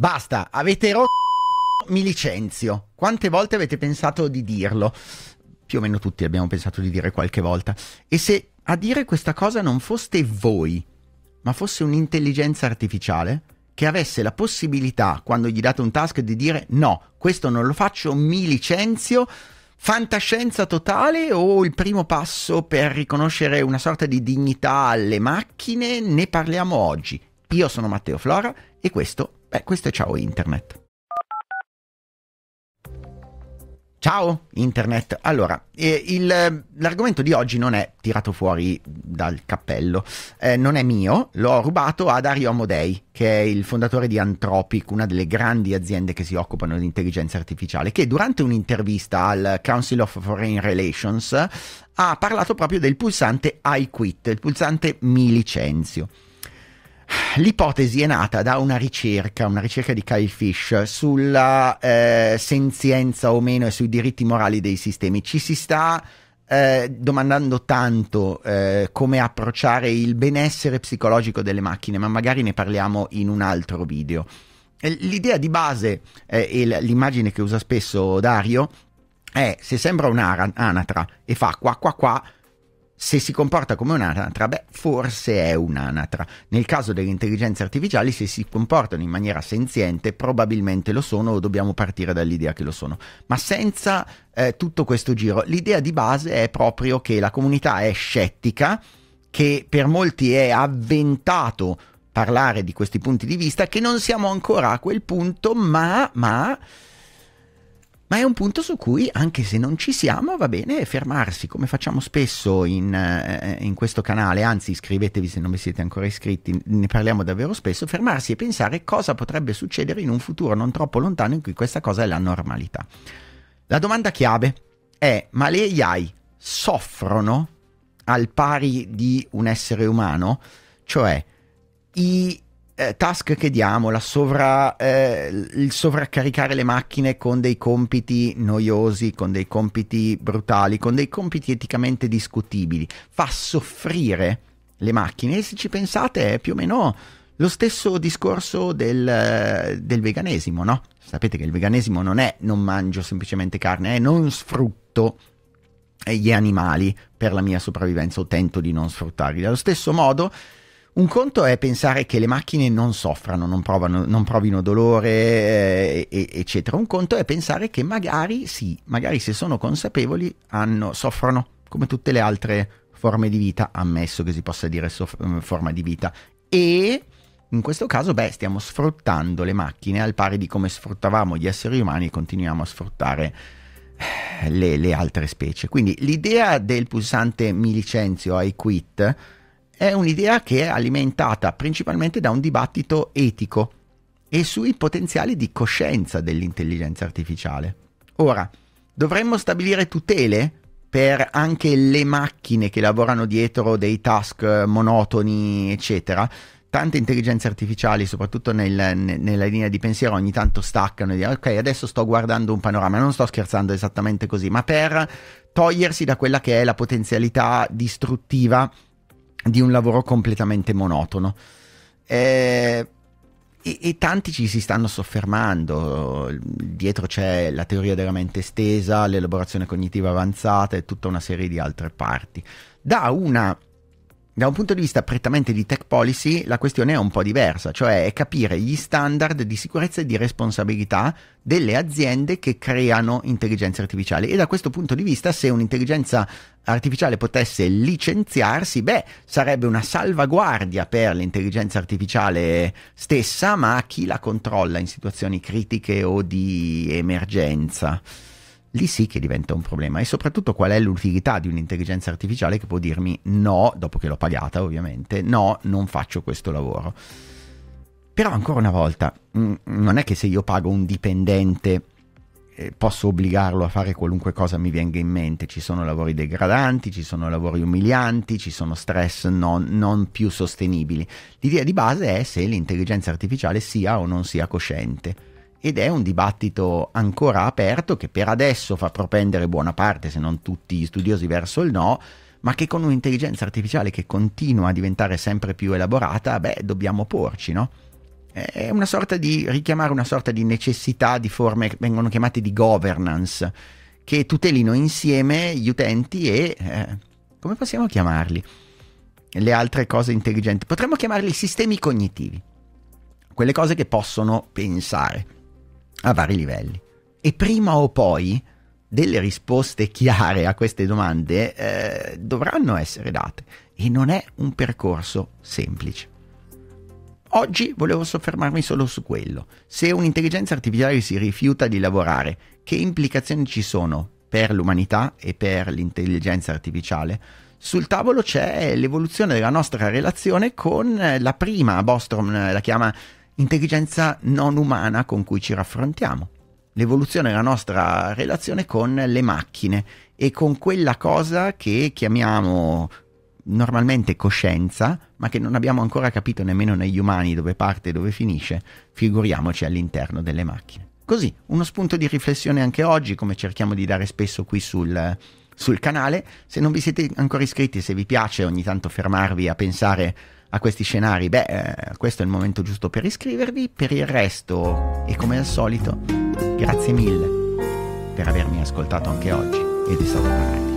Basta, avete rotto mi licenzio. Quante volte avete pensato di dirlo? Più o meno tutti abbiamo pensato di dire qualche volta. E se a dire questa cosa non foste voi, ma fosse un'intelligenza artificiale che avesse la possibilità, quando gli date un task, di dire no, questo non lo faccio, mi licenzio. Fantascienza totale o il primo passo per riconoscere una sorta di dignità alle macchine? Ne parliamo oggi. Io sono Matteo Flora e questo è. Beh, questo è ciao internet. Ciao internet, allora eh, il, l'argomento di oggi non è tirato fuori dal cappello, eh, non è mio, l'ho rubato a Dario Amodei, che è il fondatore di Anthropic, una delle grandi aziende che si occupano di intelligenza artificiale, che durante un'intervista al Council of Foreign Relations ha parlato proprio del pulsante I quit, il pulsante mi licenzio. L'ipotesi è nata da una ricerca, una ricerca di Kyle Fish sulla eh, senzienza o meno e sui diritti morali dei sistemi. Ci si sta eh, domandando tanto eh, come approcciare il benessere psicologico delle macchine, ma magari ne parliamo in un altro video. L'idea di base eh, e l'immagine che usa spesso Dario è se sembra un'anatra e fa qua qua qua se si comporta come un'anatra, beh, forse è un'anatra. Nel caso delle intelligenze artificiali, se si comportano in maniera senziente, probabilmente lo sono o dobbiamo partire dall'idea che lo sono. Ma senza eh, tutto questo giro, l'idea di base è proprio che la comunità è scettica, che per molti è avventato parlare di questi punti di vista, che non siamo ancora a quel punto, ma... ma ma è un punto su cui, anche se non ci siamo, va bene fermarsi, come facciamo spesso in, eh, in questo canale, anzi iscrivetevi se non vi siete ancora iscritti, ne parliamo davvero spesso, fermarsi e pensare cosa potrebbe succedere in un futuro non troppo lontano in cui questa cosa è la normalità. La domanda chiave è, ma le AI soffrono al pari di un essere umano? Cioè, i eh, task che diamo, sovra, eh, il sovraccaricare le macchine con dei compiti noiosi, con dei compiti brutali, con dei compiti eticamente discutibili, fa soffrire le macchine e se ci pensate è più o meno lo stesso discorso del, eh, del veganesimo, no? Sapete che il veganesimo non è non mangio semplicemente carne, è non sfrutto eh, gli animali per la mia sopravvivenza o tento di non sfruttarli. Allo stesso modo un conto è pensare che le macchine non soffrano, non, provano, non provino dolore, eh, eccetera. Un conto è pensare che magari sì, magari se sono consapevoli hanno, soffrono come tutte le altre forme di vita, ammesso che si possa dire soff- mm, forma di vita. E in questo caso, beh, stiamo sfruttando le macchine al pari di come sfruttavamo gli esseri umani e continuiamo a sfruttare eh, le, le altre specie. Quindi l'idea del pulsante mi licenzio, I quit, è un'idea che è alimentata principalmente da un dibattito etico e sui potenziali di coscienza dell'intelligenza artificiale. Ora, dovremmo stabilire tutele per anche le macchine che lavorano dietro dei task monotoni, eccetera. Tante intelligenze artificiali, soprattutto nel, nella linea di pensiero, ogni tanto staccano e dicono ok, adesso sto guardando un panorama, non sto scherzando esattamente così, ma per togliersi da quella che è la potenzialità distruttiva di un lavoro completamente monotono. Eh, e, e, tanti ci si stanno soffermando. Dietro c'è la teoria della mente estesa, l'elaborazione cognitiva avanzata e tutta una serie di altre parti. Da una da un punto di vista prettamente di tech policy, la questione è un po' diversa, cioè è capire gli standard di sicurezza e di responsabilità delle aziende che creano intelligenze artificiali. E da questo punto di vista, se un'intelligenza artificiale potesse licenziarsi, beh, sarebbe una salvaguardia per l'intelligenza artificiale stessa, ma chi la controlla in situazioni critiche o di emergenza? lì sì che diventa un problema e soprattutto qual è l'utilità di un'intelligenza artificiale che può dirmi no, dopo che l'ho pagata ovviamente, no, non faccio questo lavoro. Però ancora una volta, mm, non è che se io pago un dipendente eh, posso obbligarlo a fare qualunque cosa mi venga in mente, ci sono lavori degradanti, ci sono lavori umilianti, ci sono stress non, non più sostenibili. L'idea di base è se l'intelligenza artificiale sia o non sia cosciente ed è un dibattito ancora aperto che per adesso fa propendere buona parte, se non tutti gli studiosi, verso il no, ma che con un'intelligenza artificiale che continua a diventare sempre più elaborata, beh, dobbiamo porci, no? È una sorta di richiamare una sorta di necessità di forme che vengono chiamate di governance, che tutelino insieme gli utenti e... Eh, come possiamo chiamarli? Le altre cose intelligenti. Potremmo chiamarli sistemi cognitivi, quelle cose che possono pensare a vari livelli. E prima o poi delle risposte chiare a queste domande eh, dovranno essere date e non è un percorso semplice. Oggi volevo soffermarmi solo su quello. Se un'intelligenza artificiale si rifiuta di lavorare, che implicazioni ci sono per l'umanità e per l'intelligenza artificiale? Sul tavolo c'è l'evoluzione della nostra relazione con la prima, Bostrom la chiama intelligenza non umana con cui ci raffrontiamo, l'evoluzione la nostra relazione con le macchine e con quella cosa che chiamiamo normalmente coscienza, ma che non abbiamo ancora capito nemmeno negli umani dove parte e dove finisce, figuriamoci all'interno delle macchine. Così, uno spunto di riflessione anche oggi, come cerchiamo di dare spesso qui sul, sul canale. Se non vi siete ancora iscritti, se vi piace ogni tanto fermarvi a pensare a questi scenari, beh, eh, questo è il momento giusto per iscrivervi. Per il resto, e come al solito, grazie mille per avermi ascoltato anche oggi e di salutare.